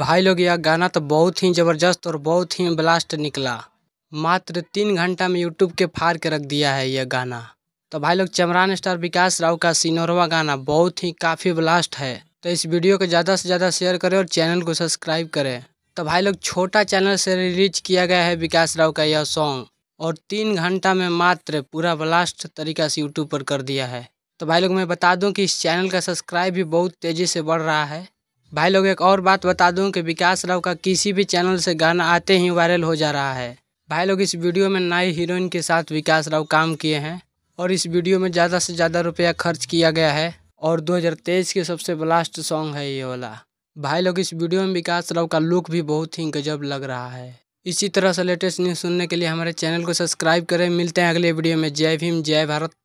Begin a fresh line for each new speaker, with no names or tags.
भाई लोग यह गाना तो बहुत ही ज़बरदस्त और बहुत ही ब्लास्ट निकला मात्र तीन घंटा में यूट्यूब के फार के रख दिया है यह गाना तो भाई लोग चमरान स्टार विकास राव का सिनोरवा गाना बहुत ही काफ़ी ब्लास्ट है तो इस वीडियो को ज़्यादा से ज़्यादा शेयर करें और चैनल को सब्सक्राइब करें तो भाई लोग छोटा चैनल से रिलीज किया गया है विकास राव का यह सॉन्ग और तीन घंटा में मात्र पूरा ब्लास्ट तरीका से यूट्यूब पर कर दिया है तो भाई लोग मैं बता दूं कि इस चैनल का सब्सक्राइब भी बहुत तेज़ी से बढ़ रहा है भाई लोग एक और बात बता दूं कि विकास राव का किसी भी चैनल से गाना आते ही वायरल हो जा रहा है भाई लोग इस वीडियो में नए हीरोइन के साथ विकास राव काम किए हैं और इस वीडियो में ज़्यादा से ज़्यादा रुपया खर्च किया गया है और दो के सबसे ब्लास्ट सॉन्ग है ये वाला भाई लोग इस वीडियो में विकास राव का लुक भी बहुत ही गजब लग रहा है इसी तरह से लेटेस्ट न्यूज़ सुनने के लिए हमारे चैनल को सब्सक्राइब करें मिलते हैं अगले वीडियो में जय भीम जय भारत